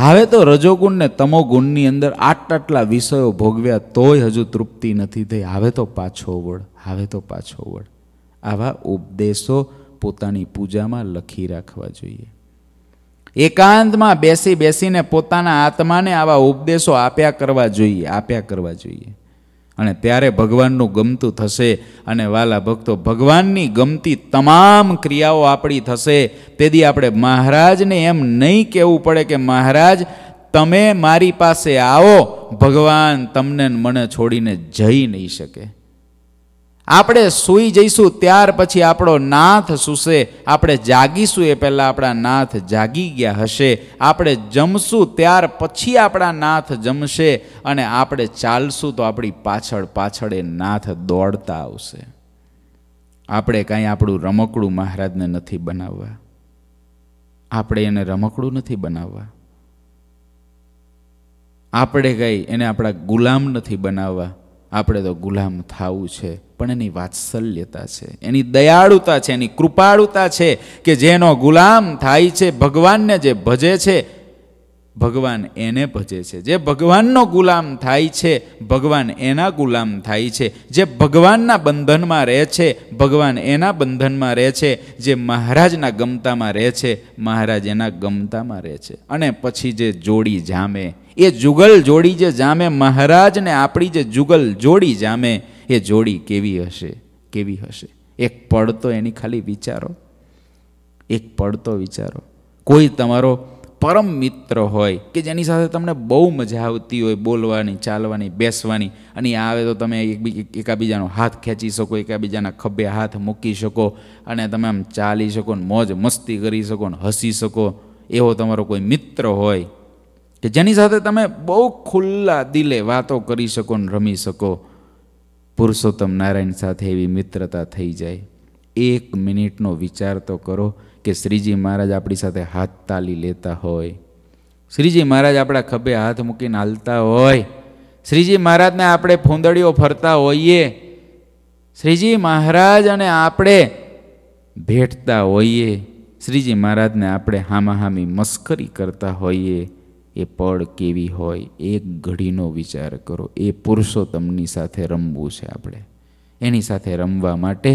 હવે તો રજોગુણને તમોગુણની અંદર આટલા આટલા વિષયો ભોગવ્યા તોય હજુ તૃપ્તિ નથી થઈ હવે તો પાછો વળ હવે તો પાછો વળ આવા ઉપદેશો પોતાની પૂજામાં લખી રાખવા જોઈએ એકાંતમાં બેસી બેસીને પોતાના આત્માને આવા ઉપદેશો આપ્યા કરવા જોઈએ આપ્યા કરવા જોઈએ અને ત્યારે ભગવાનનું ગમતું થશે અને વાલા ભક્તો ભગવાનની ગમતી તમામ ક્રિયાઓ આપણી થશે તેથી આપણે મહારાજને એમ નહીં કહેવું પડે કે મહારાજ તમે મારી પાસે આવો ભગવાન તમને મને છોડીને જઈ નહીં શકે આપણે સૂઈ જઈશું ત્યાર પછી આપણો નાથ સૂશે આપણે જાગીશું એ પહેલાં આપણા નાથ જાગી ગયા હશે આપણે જમશું ત્યાર પછી આપણા નાથ જમશે અને આપણે ચાલશું તો આપણી પાછળ પાછળ એ નાથ દોડતા આવશે આપણે કાંઈ આપણું રમકડું મહારાજને નથી બનાવવા આપણે એને રમકડું નથી બનાવવા આપણે કંઈ એને આપણા ગુલામ નથી બનાવવા આપણે તો ગુલામ થવું છે પણ એની વાત્સલ્યતા છે એની દયાળુતા છે એની કૃપાળુતા છે કે જેનો ગુલામ થાય છે ભગવાનને જે ભજે છે ભગવાન એને ભજે છે જે ભગવાનનો ગુલામ થાય છે ભગવાન એના ગુલામ થાય છે જે ભગવાનના બંધનમાં રહે છે ભગવાન એના બંધનમાં રહે છે જે મહારાજના ગમતામાં રહે છે મહારાજ એના ગમતામાં રહે છે અને પછી જે જોડી જામે એ જુગલ જોડી જે જામે મહારાજને આપણી જે જુગલ જોડી જામે એ જોડી કેવી હશે કેવી હશે એક પડતો એની ખાલી વિચારો એક પડતો વિચારો કોઈ તમારો પરમ મિત્ર હોય કે જેની સાથે તમને બહુ મજા આવતી હોય બોલવાની ચાલવાની બેસવાની અને આવે તો તમે એકાબીજાનો હાથ ખેંચી શકો એકાબીજાના ખભે હાથ મૂકી શકો અને તમે આમ ચાલી શકો ને મોજ મસ્તી કરી શકો ને હસી શકો એવો તમારો કોઈ મિત્ર હોય કે જેની સાથે તમે બહુ ખુલ્લા દિલે વાતો કરી શકો ને રમી શકો પુરુષોત્તમ નારાયણ સાથે એવી મિત્રતા થઈ જાય એક મિનિટનો વિચાર તો કરો કે શ્રીજી મહારાજ આપણી સાથે હાથ તાલી લેતા હોય શ્રીજી મહારાજ આપણા ખભે હાથ મૂકીને હાલતા હોય શ્રીજી મહારાજને આપણે ફૂંદડીઓ ફરતા હોઈએ શ્રીજી મહારાજ અને આપણે ભેટતા હોઈએ શ્રીજી મહારાજને આપણે હામાહામી મસ્કરી કરતા હોઈએ એ પળ કેવી હોય એક ઘડીનો વિચાર કરો એ પુરુષોત્તમની સાથે રમવું છે આપણે એની સાથે રમવા માટે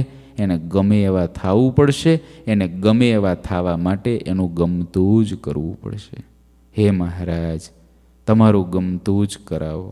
એને ગમે એવા થવું પડશે એને ગમે એવા થવા માટે એનું ગમતું જ કરવું પડશે હે મહારાજ તમારું ગમતું જ કરાવો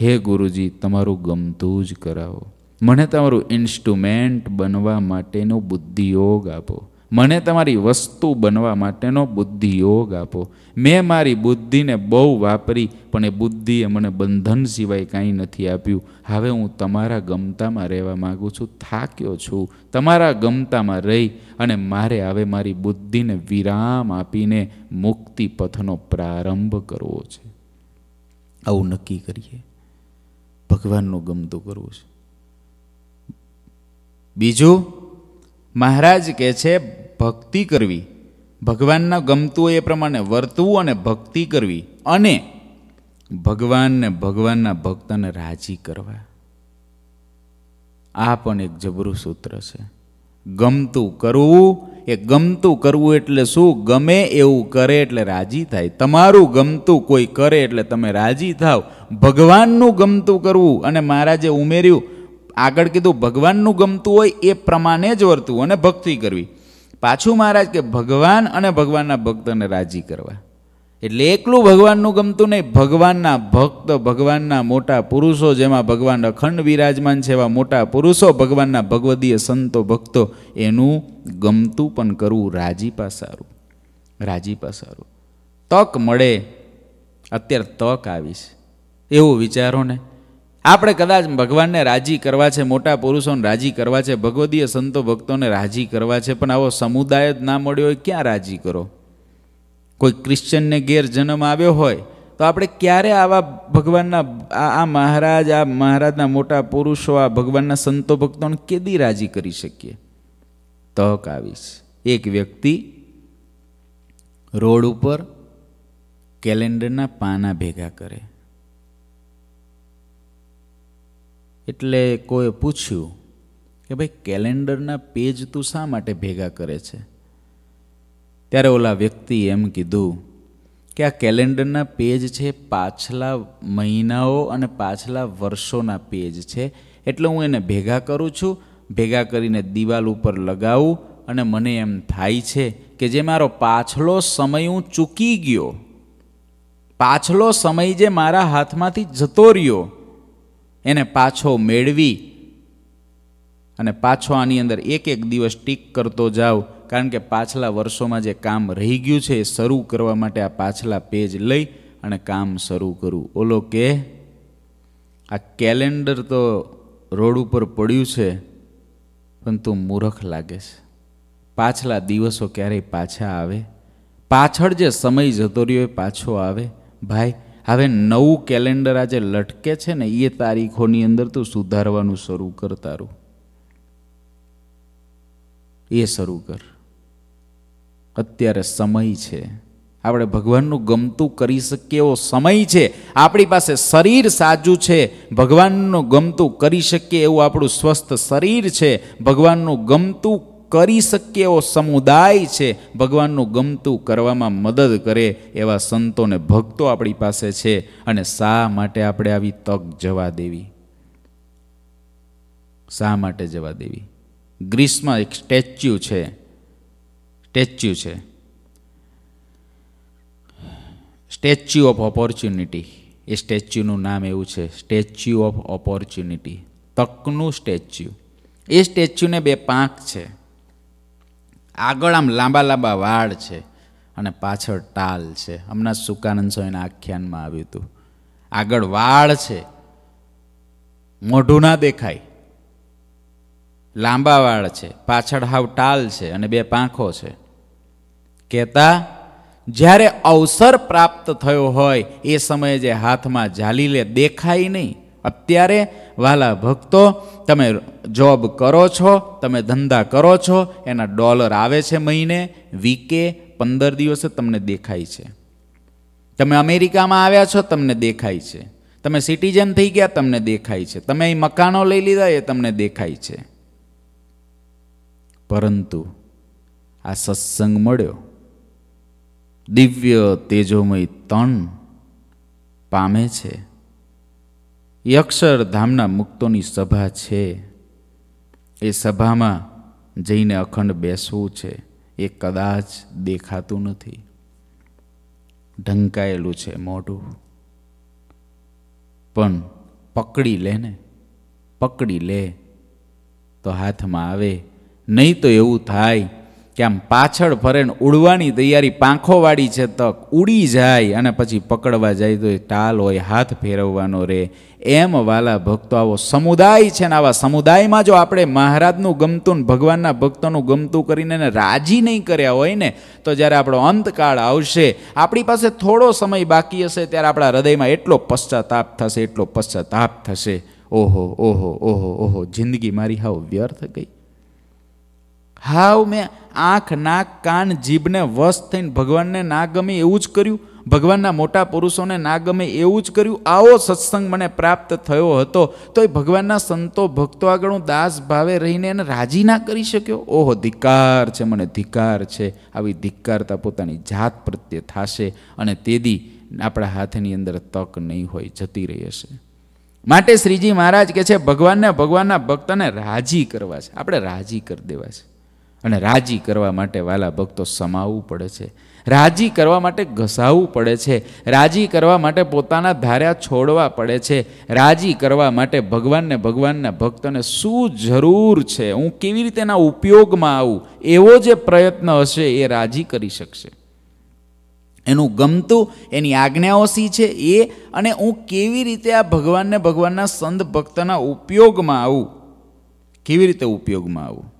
હે ગુરુજી તમારું ગમતું જ કરાવો મને તમારું ઇન્સ્ટ્રુમેન્ટ બનવા માટેનો બુદ્ધિયોગ આપો મને તમારી વસ્તુ બનવા માટેનો બુદ્ધિ યોગ આપો મેં મારી બુદ્ધિને બહુ વાપરી પણ એ બુદ્ધિએ મને બંધન સિવાય કાંઈ નથી આપ્યું હવે હું તમારા ગમતામાં રહેવા માગું છું થાક્યો છું તમારા ગમતામાં રહી અને મારે હવે મારી બુદ્ધિને વિરામ આપીને મુક્તિ પથનો પ્રારંભ કરવો છે આવું નક્કી કરીએ ભગવાનનું ગમતું કરવું છે બીજું મહારાજ કહે છે ભક્તિ કરવી ભગવાનના ગમતું હોય એ પ્રમાણે વર્તવું અને ભક્તિ કરવી અને ભગવાનને ભગવાનના ભક્તને રાજી કરવા આ પણ એક જબરું સૂત્ર છે ગમતું કરવું એ ગમતું કરવું એટલે શું ગમે એવું કરે એટલે રાજી થાય તમારું ગમતું કોઈ કરે એટલે તમે રાજી થાવ ભગવાનનું ગમતું કરવું અને મહારાજે ઉમેર્યું આગળ કીધું ભગવાનનું ગમતું હોય એ પ્રમાણે જ વર્તવું અને ભક્તિ કરવી પાછું મહારાજ કે ભગવાન અને ભગવાનના ભક્તને રાજી કરવા એટલે એકલું ભગવાનનું ગમતું નહીં ભગવાનના ભક્ત ભગવાનના મોટા પુરુષો જેમાં ભગવાન અખંડ વિરાજમાન છે એવા મોટા પુરુષો ભગવાનના ભગવદીય સંતો ભક્તો એનું ગમતું પણ કરવું રાજીપા સારું રાજીપા સારું તક મળે અત્યારે તક આવીશ છે એવું વિચારો ને આપણે કદાચ ભગવાનને રાજી કરવા છે મોટા પુરુષોને રાજી કરવા છે ભગવદીય સંતો ભક્તોને રાજી કરવા છે પણ આવો સમુદાય જ ના મળ્યો હોય ક્યાં રાજી કરો કોઈ ક્રિશ્ચનને ગેર જન્મ આવ્યો હોય તો આપણે ક્યારે આવા ભગવાનના આ મહારાજ આ મહારાજના મોટા પુરુષો આ ભગવાનના સંતો ભક્તોને કેદી રાજી કરી શકીએ તક આવીશ એક વ્યક્તિ રોડ ઉપર કેલેન્ડરના પાના ભેગા કરે એટલે કોઈએ પૂછ્યું કે ભાઈ કેલેન્ડરના પેજ તું શા માટે ભેગા કરે છે ત્યારે ઓલા વ્યક્તિએ એમ કીધું કે આ કેલેન્ડરના પેજ છે પાછલા મહિનાઓ અને પાછલા વર્ષોના પેજ છે એટલે હું એને ભેગા કરું છું ભેગા કરીને દિવાલ ઉપર લગાવું અને મને એમ થાય છે કે જે મારો પાછલો સમય હું ચૂકી ગયો પાછલો સમય જે મારા હાથમાંથી જતો રહ્યો એને પાછો મેળવી અને પાછો આની અંદર એક એક દિવસ ટીક કરતો જાઓ કારણ કે પાછલા વર્ષોમાં જે કામ રહી ગયું છે એ શરૂ કરવા માટે આ પાછલા પેજ લઈ અને કામ શરૂ કરું ઓલો કે આ કેલેન્ડર તો રોડ ઉપર પડ્યું છે પણ તું મૂર્ખ લાગે છે પાછલા દિવસો ક્યારેય પાછા આવે પાછળ જે સમય જતો રહ્યો એ પાછો આવે ભાઈ હવે નવું કેલેન્ડર આજે લટકે છે ને એ તારીખોની અંદર તું સુધારવાનું શરૂ કર તારું એ શરૂ કર અત્યારે સમય છે આપણે ભગવાનનું ગમતું કરી શકીએ એવો સમય છે આપણી પાસે શરીર સાજું છે ભગવાનનું ગમતું કરી શકીએ એવું આપણું સ્વસ્થ શરીર છે ભગવાનનું ગમતું કરી શકીએ એવો સમુદાય છે ભગવાનનું ગમતું કરવામાં મદદ કરે એવા સંતોને ભક્તો આપણી પાસે છે અને શા માટે આપણે આવી તક જવા દેવી શા માટે જવા દેવી ગ્રીસમાં એક સ્ટેચ્યુ છે સ્ટેચ્યુ છે સ્ટેચ્યુ ઓફ ઓપોર્ચ્યુનિટી એ સ્ટેચ્યુનું નામ એવું છે સ્ટેચ્યુ ઓફ ઓપોર્ચ્યુનિટી તકનું સ્ટેચ્યુ એ સ્ટેચ્યુને બે પાંખ છે આગળ આમ લાંબા લાંબા વાળ છે અને પાછળ ટાલ છે હમણાં સુકાનંદ સ્વામીના આખ્યાનમાં આવ્યું હતું આગળ વાળ છે મોઢું ના દેખાય લાંબા વાળ છે પાછળ હાવ ટાલ છે અને બે પાંખો છે કહેતા જ્યારે અવસર પ્રાપ્ત થયો હોય એ સમયે જે હાથમાં ઝાલી લે દેખાય નહીં અત્યારે વાલા ભક્તો તમે જોબ કરો છો તમે ધંધા કરો છો એના ડોલર આવે છે મહિને વીકે પંદર દિવસે તમને દેખાય છે તમે અમેરિકામાં આવ્યા છો તમને દેખાય છે તમે સિટીઝન થઈ ગયા તમને દેખાય છે તમે અહીં મકાનો લઈ લીધા એ તમને દેખાય છે પરંતુ આ સત્સંગ મળ્યો દિવ્ય તેજોમય તણ પામે છે એ અક્ષરધામના મુક્તોની સભા છે એ સભામાં જઈને અખંડ બેસવું છે એ કદાચ દેખાતું નથી ઢંકાયેલું છે મોઢું પણ પકડી લે ને પકડી લે તો હાથમાં આવે નહીં તો એવું થાય કે આમ પાછળ ફરે ને ઉડવાની તૈયારી પાંખોવાળી છે તક ઉડી જાય અને પછી પકડવા જાય તો એ ટાલ હોય હાથ ફેરવવાનો રહે એમ વાલા ભક્તો આવો સમુદાય છે ને આવા સમુદાયમાં જો આપણે મહારાજનું ગમતું ને ભગવાનના ભક્તોનું ગમતું કરીને એને રાજી નહીં કર્યા હોય ને તો જ્યારે આપણો અંતકાળ આવશે આપણી પાસે થોડો સમય બાકી હશે ત્યારે આપણા હૃદયમાં એટલો પશ્ચાતાપ થશે એટલો પશ્ચાતાપ થશે ઓહો ઓહો ઓહો ઓહો જિંદગી મારી હાવ વ્યર્થ ગઈ હાવ મેં આંખ નાક કાન જીભને વશ થઈને ભગવાનને ના ગમે એવું જ કર્યું ભગવાનના મોટા પુરુષોને ના ગમે એવું જ કર્યું આવો સત્સંગ મને પ્રાપ્ત થયો હતો તો એ ભગવાનના સંતો ભક્તો આગળ દાસ ભાવે રહીને એને રાજી ના કરી શક્યો ઓહો ધિકાર છે મને ધિકાર છે આવી ધિક્કારતા પોતાની જાત પ્રત્યે થશે અને તેદી આપણા હાથની અંદર તક નહીં હોય જતી રહી હશે માટે શ્રીજી મહારાજ કે છે ભગવાનને ભગવાનના ભક્તને રાજી કરવા છે આપણે રાજી કરી દેવા છે અને રાજી કરવા માટે વાલા ભક્તો સમાવવું પડે છે રાજી કરવા માટે ઘસાવવું પડે છે રાજી કરવા માટે પોતાના ધાર્યા છોડવા પડે છે રાજી કરવા માટે ભગવાનને ભગવાનના ભક્તને શું જરૂર છે હું કેવી રીતે એના ઉપયોગમાં આવું એવો જે પ્રયત્ન હશે એ રાજી કરી શકશે એનું ગમતું એની આજ્ઞાઓ શી છે એ અને હું કેવી રીતે આ ભગવાનને ભગવાનના સંત ભક્તના ઉપયોગમાં આવું કેવી રીતે ઉપયોગમાં આવું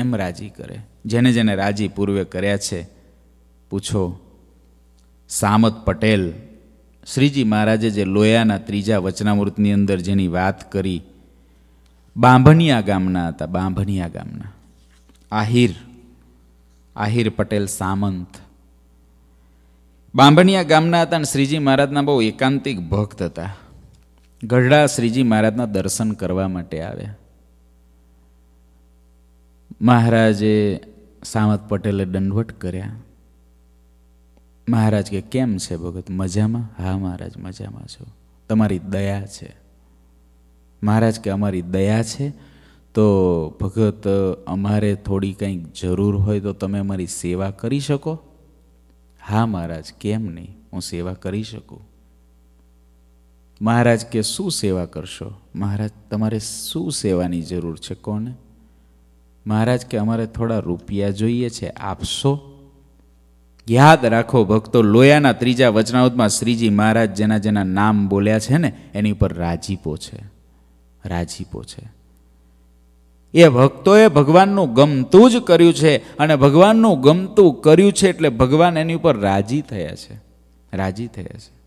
એમ રાજી કરે જેને જેને રાજી પૂર્વે કર્યા છે પૂછો સામત પટેલ શ્રીજી મહારાજે જે લોયાના ત્રીજા વચનામૃતની અંદર જેની વાત કરી બાંભણિયા ગામના હતા બાંભણિયા ગામના આહિર આહિર પટેલ સામંત બાંભણિયા ગામના હતા અને શ્રીજી મહારાજના બહુ એકાંતિક ભક્ત હતા ગઢડા શ્રીજી મહારાજના દર્શન કરવા માટે આવ્યા મહારાજે સામત પટેલે દંડવટ કર્યા મહારાજ કે કેમ છે ભગત મજામાં હા મહારાજ મજામાં છો તમારી દયા છે મહારાજ કે અમારી દયા છે તો ભગત અમારે થોડી કંઈક જરૂર હોય તો તમે અમારી સેવા કરી શકો હા મહારાજ કેમ નહીં હું સેવા કરી શકું મહારાજ કે શું સેવા કરશો મહારાજ તમારે શું સેવાની જરૂર છે કોને મહારાજ કે અમારે થોડા રૂપિયા જોઈએ છે આપશો યાદ રાખો ભક્તો લોયાના ત્રીજા વચનાવતમાં શ્રીજી મહારાજ જેના જેના નામ બોલ્યા છે ને એની ઉપર રાજીપો છે રાજીપો છે એ ભક્તોએ ભગવાનનું ગમતું જ કર્યું છે અને ભગવાનનું ગમતું કર્યું છે એટલે ભગવાન એની ઉપર રાજી થયા છે રાજી થયા છે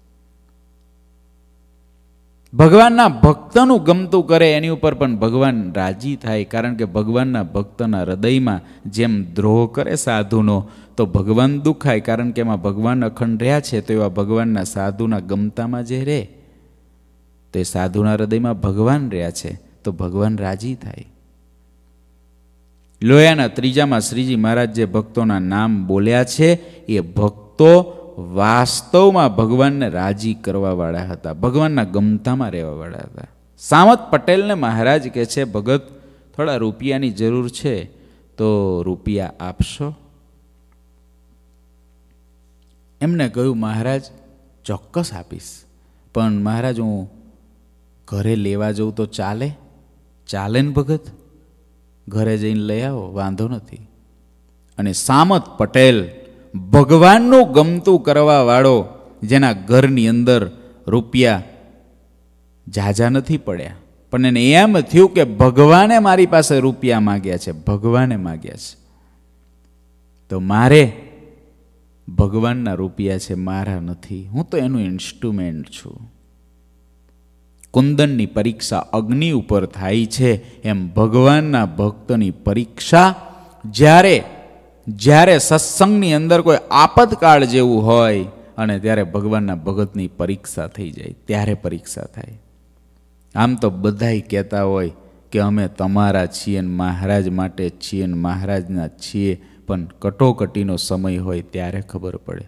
ભગવાનના ભક્તનું ગમતું કરે એની ઉપર પણ ભગવાન રાજી થાય કારણ કે ભગવાનના ભક્તના હૃદયમાં જેમ દ્રોહ કરે સાધુનો તો ભગવાન દુખાય કારણ કે એમાં ભગવાન અખંડ રહ્યા છે તો એવા ભગવાનના સાધુના ગમતામાં જે રહે તો એ સાધુના હૃદયમાં ભગવાન રહ્યા છે તો ભગવાન રાજી થાય લોયાના ત્રીજામાં શ્રીજી મહારાજ જે ભક્તોના નામ બોલ્યા છે એ ભક્તો વાસ્તવમાં ભગવાનને રાજી કરવાવાળા હતા ભગવાનના ગમતામાં રહેવાવાળા હતા સામત પટેલને મહારાજ કહે છે ભગત થોડા રૂપિયાની જરૂર છે તો રૂપિયા આપશો એમને કહ્યું મહારાજ ચોક્કસ આપીશ પણ મહારાજ હું ઘરે લેવા જઉં તો ચાલે ચાલે ને ભગત ઘરે જઈને લઈ આવો વાંધો નથી અને સામત પટેલ ભગવાનનું ગમતું કરવાવાળો જેના ઘરની અંદર રૂપિયા ઝાઝા નથી પડ્યા પણ એને એમ થયું કે ભગવાને મારી પાસે રૂપિયા માગ્યા છે ભગવાને માગ્યા છે તો મારે ભગવાનના રૂપિયા છે મારા નથી હું તો એનું ઇન્સ્ટ્રુમેન્ટ છું કુંદનની પરીક્ષા અગ્નિ ઉપર થાય છે એમ ભગવાનના ભક્તની પરીક્ષા જ્યારે જ્યારે સત્સંગની અંદર કોઈ આપતકાળ જેવું હોય અને ત્યારે ભગવાનના ભગતની પરીક્ષા થઈ જાય ત્યારે પરીક્ષા થાય આમ તો બધાય કહેતા હોય કે અમે તમારા છીએ ને મહારાજ માટે છીએ ને મહારાજના છીએ પણ કટોકટીનો સમય હોય ત્યારે ખબર પડે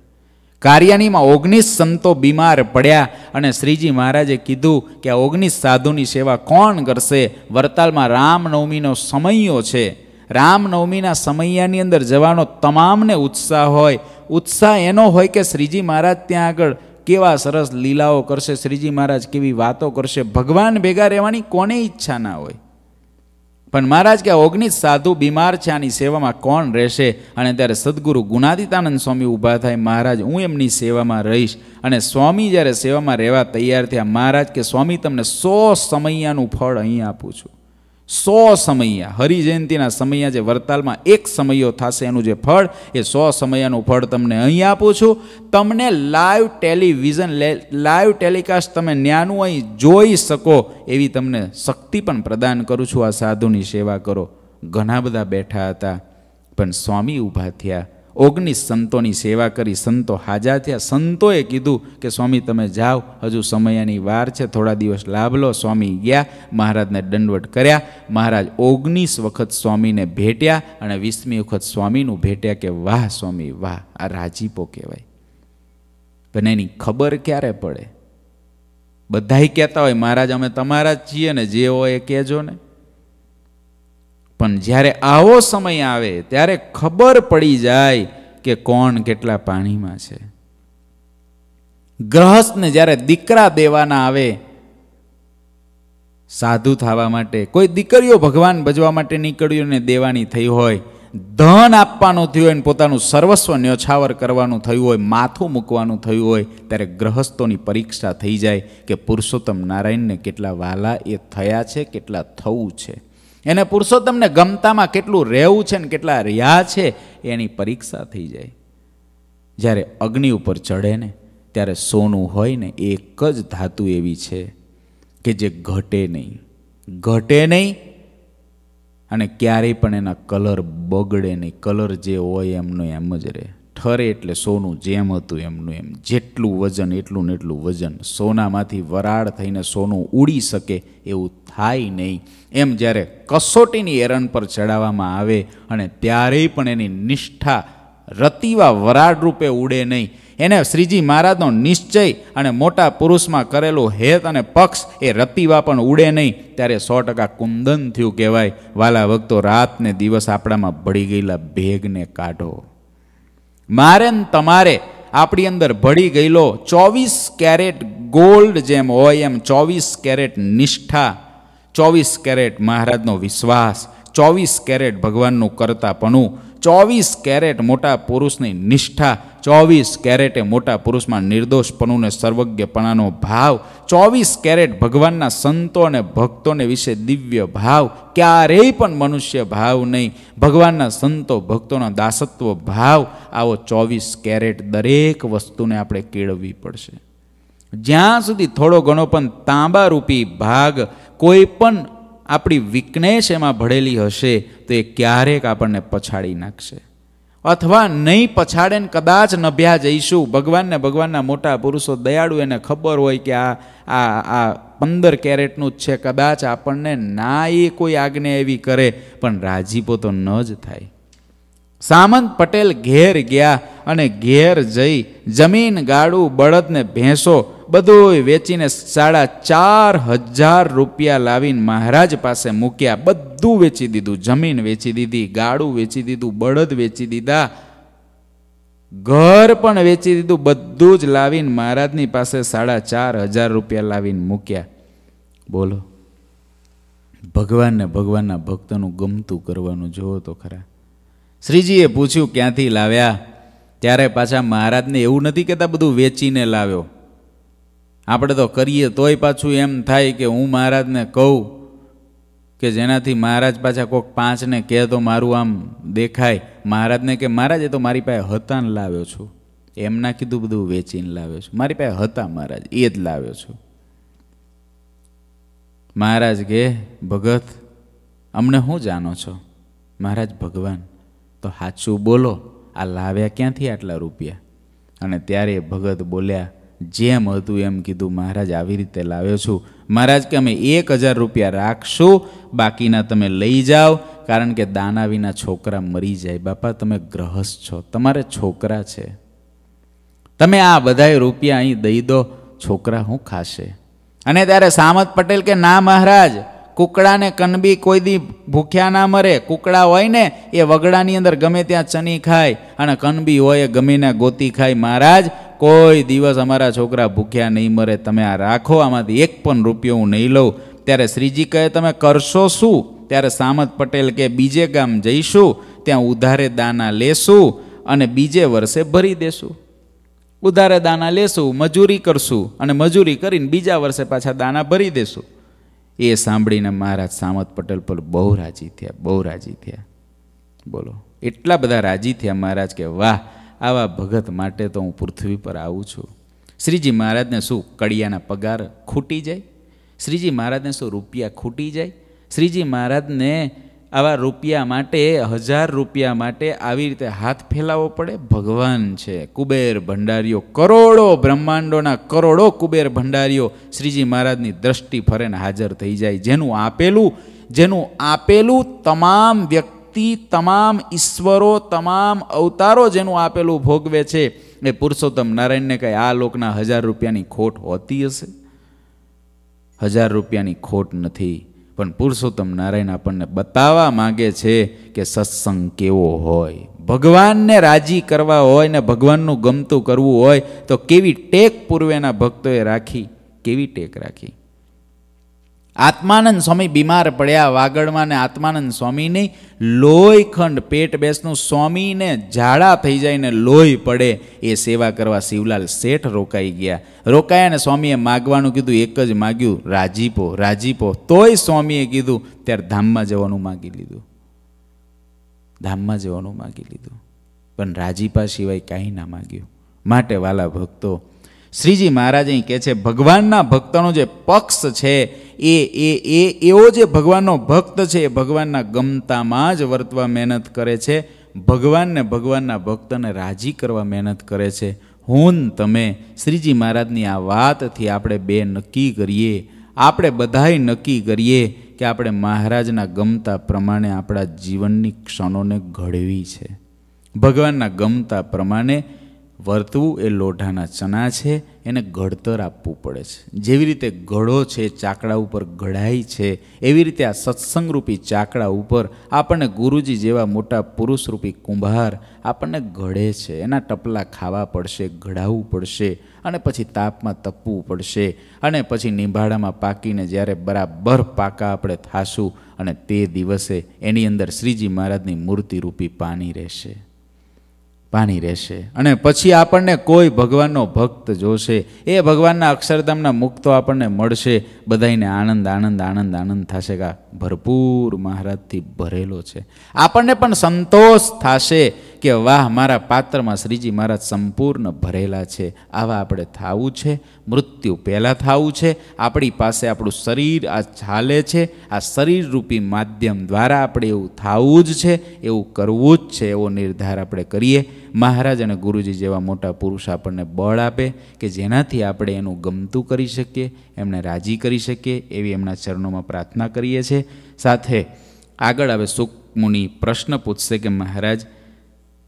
કાર્યાણીમાં ઓગણીસ સંતો બીમાર પડ્યા અને શ્રીજી મહારાજે કીધું કે આ ઓગણીસ સાધુની સેવા કોણ કરશે વરતાલમાં રામનવમીનો સમયો છે રામનવમીના સમૈયાની અંદર જવાનો તમામને ઉત્સાહ હોય ઉત્સાહ એનો હોય કે શ્રીજી મહારાજ ત્યાં આગળ કેવા સરસ લીલાઓ કરશે શ્રીજી મહારાજ કેવી વાતો કરશે ભગવાન ભેગા રહેવાની કોને ઈચ્છા ના હોય પણ મહારાજ કે ઓગણીસ સાધુ બીમાર છે આની સેવામાં કોણ રહેશે અને ત્યારે સદગુરુ ગુણાદિતાનંદ સ્વામી ઊભા થાય મહારાજ હું એમની સેવામાં રહીશ અને સ્વામી જ્યારે સેવામાં રહેવા તૈયાર થયા મહારાજ કે સ્વામી તમને સો સમૈયાનું ફળ અહીં આપું છું સો સમૈયા હરિજયંતિના સમૈયા જે વરતાલમાં એક સમયો થશે એનું જે ફળ એ સો સમયાનું ફળ તમને અહીં આપું છું તમને લાઈવ ટેલિવિઝન લાઈવ ટેલિકાસ્ટ તમે ન્યાનું અહીં જોઈ શકો એવી તમને શક્તિ પણ પ્રદાન કરું છું આ સાધુની સેવા કરો ઘણા બધા બેઠા હતા પણ સ્વામી ઊભા થયા ઓગણીસ સંતોની સેવા કરી સંતો હાજા થયા સંતોએ કીધું કે સ્વામી તમે જાઓ હજુ સમયની વાર છે થોડા દિવસ લાભ લો સ્વામી ગયા મહારાજને દંડવટ કર્યા મહારાજ ઓગણીસ વખત સ્વામીને ભેટ્યા અને વીસમી વખત સ્વામીનું ભેટ્યા કે વાહ સ્વામી વાહ આ રાજીપો કહેવાય પણ એની ખબર ક્યારે પડે બધાય કહેતા હોય મહારાજ અમે તમારા જ છીએ ને જે હોય એ કહેજો ને પણ જ્યારે આવો સમય આવે ત્યારે ખબર પડી જાય કે કોણ કેટલા પાણીમાં છે ગ્રહસ્થને જ્યારે દીકરા દેવાના આવે સાધુ થવા માટે કોઈ દીકરીઓ ભગવાન ભજવા માટે નીકળ્યું ને દેવાની થઈ હોય ધન આપવાનું થયું હોય પોતાનું સર્વસ્વ ન્યોછાવર કરવાનું થયું હોય માથું મૂકવાનું થયું હોય ત્યારે ગ્રહસ્થોની પરીક્ષા થઈ જાય કે પુરુષોત્તમ નારાયણને કેટલા વાલા એ થયા છે કેટલા થવું છે એને પુરુષોત્તમને ગમતામાં કેટલું રહેવું છે ને કેટલા રહ્યા છે એની પરીક્ષા થઈ જાય જ્યારે અગ્નિ ઉપર ચડે ને ત્યારે સોનું હોય ને એક જ ધાતુ એવી છે કે જે ઘટે નહીં ઘટે નહીં અને ક્યારેય પણ એના કલર બગડે નહીં કલર જે હોય એમનો એમ જ રહે ઠરે એટલે સોનું જેમ હતું એમનું એમ જેટલું વજન એટલું ને એટલું વજન સોનામાંથી વરાળ થઈને સોનું ઉડી શકે એવું થાય નહીં એમ જ્યારે કસોટીની એરન પર ચડાવવામાં આવે અને ત્યારે પણ એની નિષ્ઠા રતિવા વરાળ રૂપે ઉડે નહીં એને શ્રીજી મહારાજનો નિશ્ચય અને મોટા પુરુષમાં કરેલું હેત અને પક્ષ એ રતિવા પણ ઉડે નહીં ત્યારે સો ટકા કુંદન થયું કહેવાય વાલા ભક્તો રાત ને દિવસ આપણામાં ભળી ગયેલા ભેગને કાઢો મારે ને તમારે આપણી અંદર ભળી ગયેલો ચોવીસ કેરેટ ગોલ્ડ જેમ હોય એમ ચોવીસ કેરેટ નિષ્ઠા ચોવીસ કેરેટ મહારાજનો વિશ્વાસ ચોવીસ કેરેટ ભગવાનનું કરતાપણું ચોવીસ કેરેટ મોટા પુરુષની નિષ્ઠા ચોવીસ કેરેટે મોટા પુરુષમાં નિર્દોષપણું ને સર્વજ્ઞપણાનો ભાવ ચોવીસ કેરેટ ભગવાનના સંતો અને ભક્તોને વિશે દિવ્ય ભાવ ક્યારેય પણ મનુષ્ય ભાવ નહીં ભગવાનના સંતો ભક્તોના દાસત્વ ભાવ આવો ચોવીસ કેરેટ દરેક વસ્તુને આપણે કેળવવી પડશે જ્યાં સુધી થોડો ઘણો પણ તાંબારૂપી ભાગ કોઈ પણ આપણી વીકનેસ એમાં ભળેલી હશે તો એ ક્યારેક આપણને પછાડી નાખશે અથવા નહીં પછાડે ને કદાચ નભ્યા જઈશું ભગવાનને ભગવાનના મોટા પુરુષો દયાળુ એને ખબર હોય કે આ આ આ પંદર કેરેટનું જ છે કદાચ આપણને ના એ કોઈ આજ્ઞા એવી કરે પણ રાજીપો તો ન જ થાય સામંત પટેલ ઘેર ગયા અને ઘેર જઈ જમીન ગાડું બળદને ભેંસો બધુંય વેચીને સાડા ચાર હજાર રૂપિયા લાવીને મહારાજ પાસે મૂક્યા બધું વેચી દીધું જમીન વેચી દીધી ગાડું વેચી દીધું બળદ વેચી દીધા ઘર પણ વેચી દીધું બધું જ લાવીને મહારાજની પાસે સાડા ચાર હજાર રૂપિયા લાવીને મૂક્યા બોલો ભગવાનને ભગવાનના ભક્તનું ગમતું કરવાનું જોવો તો ખરા શ્રીજીએ પૂછ્યું ક્યાંથી લાવ્યા ત્યારે પાછા મહારાજને એવું નથી કહેતા બધું વેચીને લાવ્યો આપણે તો કરીએ તોય પાછું એમ થાય કે હું મહારાજને કહું કે જેનાથી મહારાજ પાછા કોઈક પાંચને કહે તો મારું આમ દેખાય મહારાજને કે મહારાજ એ તો મારી પાસે હતા ને લાવ્યો છું એમના કીધું બધું વેચીને લાવ્યો છું મારી પાસે હતા મહારાજ એ જ લાવ્યો છું મહારાજ કે ભગત અમને હું જાણો છો મહારાજ ભગવાન તો સાચું બોલો આ લાવ્યા ક્યાંથી આટલા રૂપિયા અને ત્યારે ભગત બોલ્યા જેમ હતું એમ કીધું મહારાજ આવી રીતે લાવ્યો છું મહારાજ કે અમે એક હજાર રૂપિયા રાખશો બાકીના તમે લઈ જાઓ કારણ કે દાના વિના છોકરા મરી જાય બાપા તમે ગ્રહસ્થ છો તમારે છોકરા છે તમે આ બધાય રૂપિયા અહીં દઈ દો છોકરા હું ખાશે અને ત્યારે સામત પટેલ કે ના મહારાજ કૂકડાને કનબી કોઈ દી ભૂખ્યા ના મરે કૂકડા હોય ને એ વગડાની અંદર ગમે ત્યાં ચની ખાય અને કનબી હોય એ ગમીને ગોતી ખાય મહારાજ કોઈ દિવસ અમારા છોકરા ભૂખ્યા નહીં મરે તમે આ રાખો આમાંથી એક પણ રૂપિયો હું નહીં લઉં ત્યારે શ્રીજી કહે તમે કરશો શું ત્યારે સામત પટેલ કે બીજે ગામ જઈશું ત્યાં ઉધારે દાના લેશું અને બીજે વર્ષે ભરી દેશું ઉધારે દાના લેશું મજૂરી કરશું અને મજૂરી કરીને બીજા વર્ષે પાછા દાના ભરી દેશું એ સાંભળીને મહારાજ સામત પટેલ પર બહુ રાજી થયા બહુ રાજી થયા બોલો એટલા બધા રાજી થયા મહારાજ કે વાહ આવા ભગત માટે તો હું પૃથ્વી પર આવું છું શ્રીજી મહારાજને શું કડિયાના પગાર ખૂટી જાય શ્રીજી મહારાજને શું રૂપિયા ખૂટી જાય શ્રીજી મહારાજને આવા રૂપિયા માટે હજાર રૂપિયા માટે આવી રીતે હાથ ફેલાવવો પડે ભગવાન છે કુબેર ભંડારીઓ કરોડો બ્રહ્માંડોના કરોડો કુબેર ભંડારીઓ શ્રીજી મહારાજની દ્રષ્ટિ ફરેને હાજર થઈ જાય જેનું આપેલું જેનું આપેલું તમામ વ્યક્તિ તમામ ઈશ્વરો તમામ અવતારો જેનું આપેલું ભોગવે છે એ પુરુષોત્તમ નારાયણને કહે આ લોકના હજાર રૂપિયાની ખોટ હોતી હશે હજાર રૂપિયાની ખોટ નથી પણ પુરુષોત્તમ નારાયણ આપણને બતાવવા માગે છે કે સત્સંગ કેવો હોય ભગવાનને રાજી કરવા હોય ને ભગવાનનું ગમતું કરવું હોય તો કેવી ટેક પૂર્વેના ભક્તોએ રાખી કેવી ટેક રાખી આત્માનંદ સ્વામી બીમાર પડ્યા વાગડમાં ને આત્માનંદ સ્વામી નહીં લોહીખંડ પેટ બેસનું સ્વામીને ઝાડા થઈ જાય ને લોહી પડે એ સેવા કરવા શિવલાલ શેઠ રોકાઈ ગયા રોકાયા ને સ્વામીએ માગવાનું કીધું એક જ માગ્યું રાજીપો રાજીપો તોય સ્વામીએ કીધું ત્યારે ધામમાં જવાનું માગી લીધું ધામમાં જવાનું માગી લીધું પણ રાજીપા સિવાય કાંઈ ના માગ્યું માટે વાલા ભક્તો શ્રીજી મહારાજ અહીં કહે છે ભગવાનના ભક્તનો જે પક્ષ છે એ એ એ એવો જે ભગવાનનો ભક્ત છે એ ભગવાનના ગમતામાં જ વર્તવા મહેનત કરે છે ભગવાનને ભગવાનના ભક્તને રાજી કરવા મહેનત કરે છે હું તમે શ્રીજી મહારાજની આ વાતથી આપણે બે નક્કી કરીએ આપણે બધાય નક્કી કરીએ કે આપણે મહારાજના ગમતા પ્રમાણે આપણા જીવનની ક્ષણોને ઘડવી છે ભગવાનના ગમતા પ્રમાણે વર્તવું એ લોઢાના ચણા છે એને ઘડતર આપવું પડે છે જેવી રીતે ઘડો છે ચાકડા ઉપર ઘડાઈ છે એવી રીતે આ સત્સંગરૂપી ચાકડા ઉપર આપણને ગુરુજી જેવા મોટા પુરુષરૂપી કુંભાર આપણને ઘડે છે એના ટપલા ખાવા પડશે ઘડાવવું પડશે અને પછી તાપમાં તપવું પડશે અને પછી નિંભાડામાં પાકીને જ્યારે બરાબર પાકા આપણે થાશું અને તે દિવસે એની અંદર શ્રીજી મહારાજની મૂર્તિરૂપી પાણી રહેશે પાણી રહેશે અને પછી આપણને કોઈ ભગવાનનો ભક્ત જોશે એ ભગવાનના અક્ષરધામના મુક્તો આપણને મળશે બધાને આનંદ આનંદ આનંદ આનંદ થશે કા ભરપૂર મહારાજથી ભરેલો છે આપણને પણ સંતોષ થશે કે વાહ મારા પાત્રમાં શ્રીજી મહારાજ સંપૂર્ણ ભરેલા છે આવા આપણે થવું છે મૃત્યુ પહેલાં થવું છે આપણી પાસે આપણું શરીર આ ચાલે છે આ શરીરરૂપી માધ્યમ દ્વારા આપણે એવું થવું જ છે એવું કરવું જ છે એવો નિર્ધાર આપણે કરીએ મહારાજ અને ગુરુજી જેવા મોટા પુરુષ આપણને બળ આપે કે જેનાથી આપણે એનું ગમતું કરી શકીએ એમને રાજી કરી શકીએ એવી એમના ચરણોમાં પ્રાર્થના કરીએ છીએ સાથે આગળ હવે સુકમુનિ પ્રશ્ન પૂછશે કે મહારાજ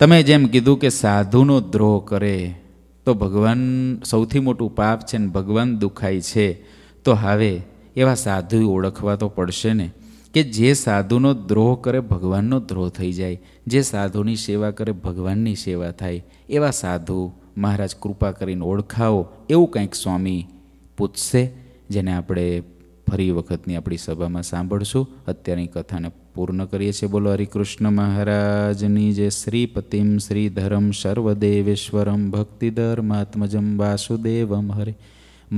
તમે જેમ કીધું કે સાધુનો દ્રોહ કરે તો ભગવાન સૌથી મોટું પાપ છે ને ભગવાન દુખાય છે તો હવે એવા સાધુ ઓળખવા તો પડશે ને કે જે સાધુનો દ્રોહ કરે ભગવાનનો દ્રોહ થઈ જાય જે સાધુની સેવા કરે ભગવાનની સેવા થાય એવા સાધુ મહારાજ કૃપા કરીને ઓળખાવો એવું કંઈક સ્વામી પૂછશે જેને આપણે ફરી વખતની આપણી સભામાં સાંભળશું અત્યારની કથાને પૂર્ણ કરીએ છીએ બોલો હરિકૃષ્ણ મહારાજની જે શ્રીપતિમ શ્રીધરમ સર્વદેવેશ્વરમ ભક્તિધર્માત્મજમ વાસુદેવમ હરે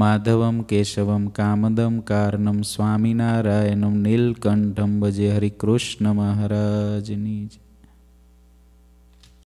માધવમ કેશવમ કામદમ કારણમ સ્વામિનારાયણમ નીલકંઠમ ભજે હરિકૃષ્ણ મહારાજની જ